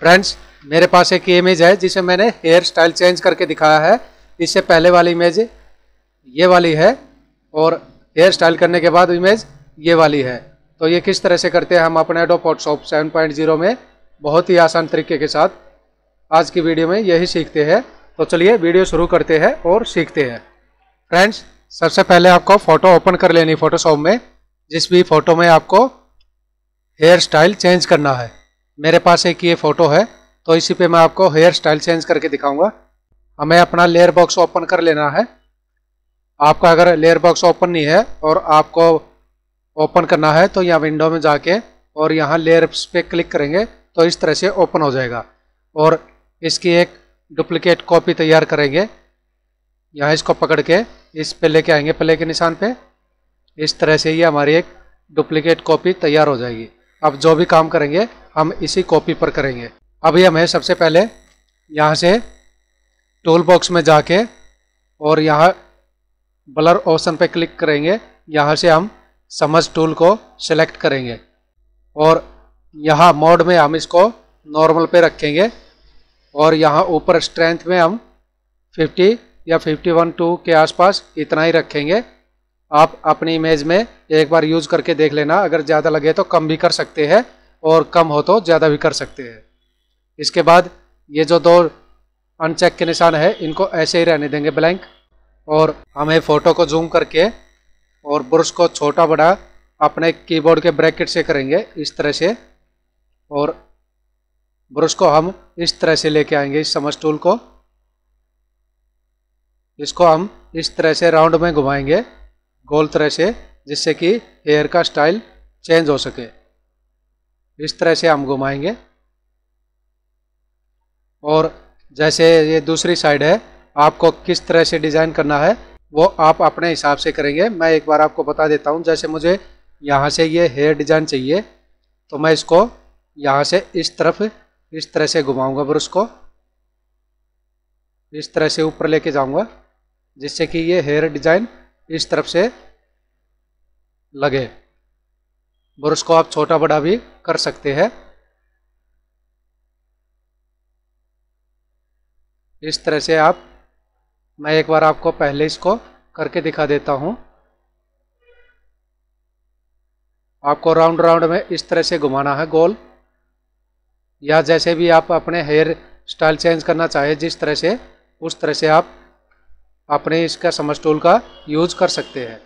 friends मेरे पास एक image है जिसे मैंने हेयर स्टाइल चेंज करके दिखाया है इससे पहले वाली इमेज ये वाली है और हेयर स्टाइल करने के बाद इमेज ये वाली है तो ये किस तरह से करते हैं हम अपने Adobe Photoshop seven point zero में बहुत ही आसान तरीके के साथ आज की वीडियो में यही सीखते हैं तो चलिए वीडियो शुरू करते हैं और सीखते हैं फ्रेंड्स सबसे पहले आपको फ़ोटो ओपन कर लेनी फोटोशॉप में जिस भी फोटो में आपको हेयर स्टाइल चेंज करना है मेरे पास एक ये फ़ोटो है तो इसी पे मैं आपको हेयर स्टाइल चेंज करके दिखाऊंगा हमें अपना लेयर बॉक्स ओपन कर लेना है आपका अगर लेयर बॉक्स ओपन नहीं है और आपको ओपन करना है तो यहाँ विंडो में जाके और यहाँ लेयर्स पे क्लिक करेंगे तो इस तरह से ओपन हो जाएगा और इसकी एक डुप्लीकेट कॉपी तैयार करेंगे यहाँ इसको पकड़ के इस पे लेके आएंगे प्ले के निशान पे इस तरह से ये हमारी एक डुप्लीकेट कॉपी तैयार हो जाएगी अब जो भी काम करेंगे हम इसी कॉपी पर करेंगे अभी हमें सबसे पहले यहाँ से टूल बॉक्स में जाके और यहाँ ब्लर ऑप्शन पे क्लिक करेंगे यहाँ से हम समझ टूल को सिलेक्ट करेंगे और यहाँ मोड में हम इसको नॉर्मल पे रखेंगे और यहाँ ऊपर स्ट्रेंथ में हम 50 या 51 टू के आसपास इतना ही रखेंगे आप अपनी इमेज में एक बार यूज करके देख लेना अगर ज़्यादा लगे तो कम भी कर सकते हैं और कम हो तो ज़्यादा भी कर सकते हैं इसके बाद ये जो दो अनचेक के निशान है इनको ऐसे ही रहने देंगे ब्लैंक और हमें फ़ोटो को जूम करके और ब्रश को छोटा बड़ा अपने कीबोर्ड के ब्रैकेट से करेंगे इस तरह से और ब्रश को हम इस तरह से लेके आएंगे इस समझ टूल को इसको हम इस तरह से राउंड में घुमाएंगे गोल तरह से जिससे कि हेयर का स्टाइल चेंज हो सके इस तरह से हम घुमाएंगे और जैसे ये दूसरी साइड है आपको किस तरह से डिज़ाइन करना है वो आप अपने हिसाब से करेंगे मैं एक बार आपको बता देता हूँ जैसे मुझे यहाँ से ये हेयर डिज़ाइन चाहिए तो मैं इसको यहाँ से इस तरफ इस तरह से घुमाऊँगा ब्रश को इस तरह से ऊपर लेके जाऊँगा जिससे कि ये हेयर डिज़ाइन इस तरफ से लगे और उसको आप छोटा बड़ा भी कर सकते हैं इस तरह से आप मैं एक बार आपको पहले इसको करके दिखा देता हूँ आपको राउंड राउंड में इस तरह से घुमाना है गोल या जैसे भी आप अपने हेयर स्टाइल चेंज करना चाहे जिस तरह से उस तरह से आप अपने इसका समझ टूल का यूज कर सकते हैं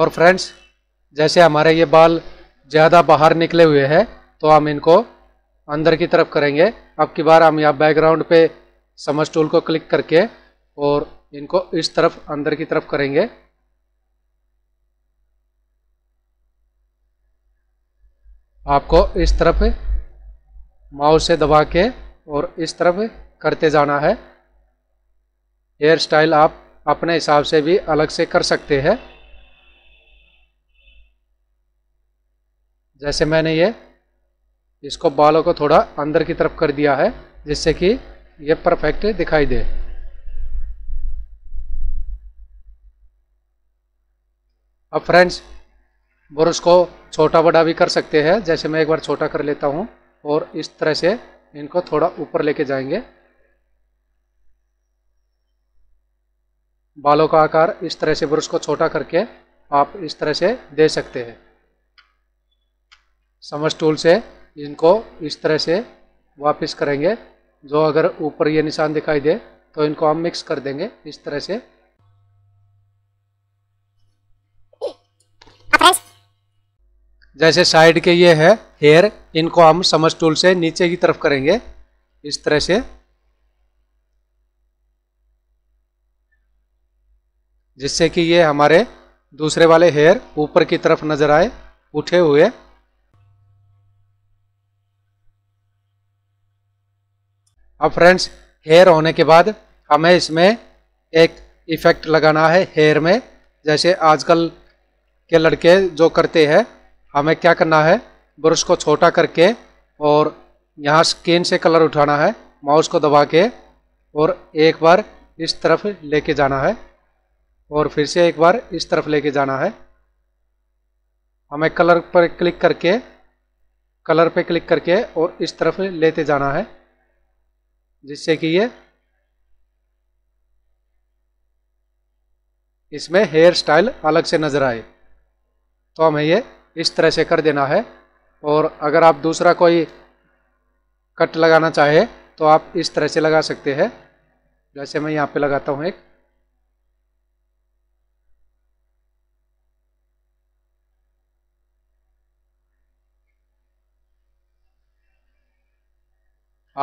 और फ्रेंड्स जैसे हमारे ये बाल ज़्यादा बाहर निकले हुए हैं तो हम इनको अंदर की तरफ करेंगे अब की बार हम यहाँ बैकग्राउंड पे समझ टूल को क्लिक करके और इनको इस तरफ अंदर की तरफ करेंगे आपको इस तरफ माउस से दबा के और इस तरफ करते जाना है हेयर स्टाइल आप अपने हिसाब से भी अलग से कर सकते हैं जैसे मैंने ये इसको बालों को थोड़ा अंदर की तरफ कर दिया है जिससे कि ये परफेक्ट दिखाई दे अब फ्रेंड्स ब्रश को छोटा बड़ा भी कर सकते हैं जैसे मैं एक बार छोटा कर लेता हूँ और इस तरह से इनको थोड़ा ऊपर लेके जाएंगे बालों का आकार इस तरह से ब्रश को छोटा करके आप इस तरह से दे सकते हैं समझ टूल से इनको इस तरह से वापस करेंगे जो अगर ऊपर ये निशान दिखाई दे तो इनको हम मिक्स कर देंगे इस तरह से जैसे साइड के ये है हेयर इनको हम समझ टूल से नीचे की तरफ करेंगे इस तरह से जिससे कि ये हमारे दूसरे वाले हेयर ऊपर की तरफ नजर आए उठे हुए अब फ्रेंड्स हेयर होने के बाद हमें इसमें एक इफेक्ट लगाना है हेयर में जैसे आजकल के लड़के जो करते हैं हमें क्या करना है ब्रश को छोटा करके और यहाँ स्किन से कलर उठाना है माउस को दबा के और एक बार इस तरफ लेके जाना है और फिर से एक बार इस तरफ लेके जाना है हमें कलर पर क्लिक करके कलर पे क्लिक करके और इस तरफ लेते जाना है जिससे कि ये इसमें हेयर स्टाइल अलग से नज़र आए तो हमें ये इस तरह से कर देना है और अगर आप दूसरा कोई कट लगाना चाहे तो आप इस तरह से लगा सकते हैं जैसे मैं यहाँ पे लगाता हूँ एक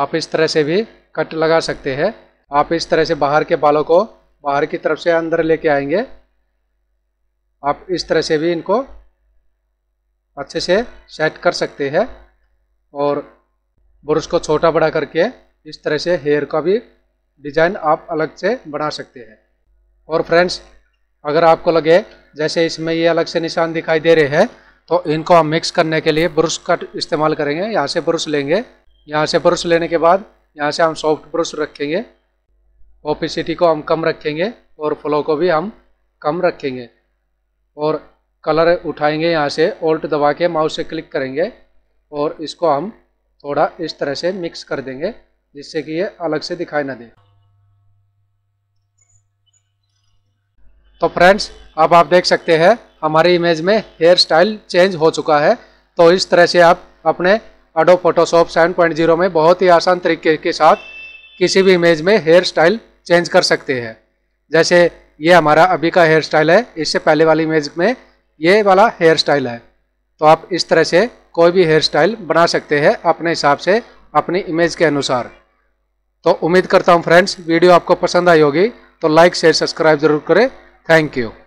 आप इस तरह से भी कट लगा सकते हैं आप इस तरह से बाहर के बालों को बाहर की तरफ से अंदर लेके आएंगे आप इस तरह से भी इनको अच्छे से सेट कर सकते हैं और ब्रश को छोटा बड़ा करके इस तरह से हेयर का भी डिज़ाइन आप अलग से बना सकते हैं और फ्रेंड्स अगर आपको लगे जैसे इसमें ये अलग से निशान दिखाई दे रहे हैं तो इनको हम मिक्स करने के लिए ब्रश का इस्तेमाल करेंगे यहाँ से ब्रश लेंगे यहाँ से ब्रश लेने के बाद यहाँ से हम सॉफ्ट ब्रश रखेंगे ओपिसिटी को हम कम रखेंगे और फ्लो को भी हम कम रखेंगे और कलर उठाएंगे यहाँ से ओल्ट दबा के माउस से क्लिक करेंगे और इसको हम थोड़ा इस तरह से मिक्स कर देंगे जिससे कि ये अलग से दिखाई ना दे तो फ्रेंड्स अब आप देख सकते हैं हमारी इमेज में हेयर स्टाइल चेंज हो चुका है तो इस तरह से आप अपने अडो फोटोशॉप 7.0 में बहुत ही आसान तरीके के साथ किसी भी इमेज में हेयर स्टाइल चेंज कर सकते हैं जैसे ये हमारा अभी का हेयर स्टाइल है इससे पहले वाली इमेज में ये वाला हेयर स्टाइल है तो आप इस तरह से कोई भी हेयर स्टाइल बना सकते हैं अपने हिसाब से अपनी इमेज के अनुसार तो उम्मीद करता हूँ फ्रेंड्स वीडियो आपको पसंद आई होगी तो लाइक शेयर सब्सक्राइब जरूर करें थैंक यू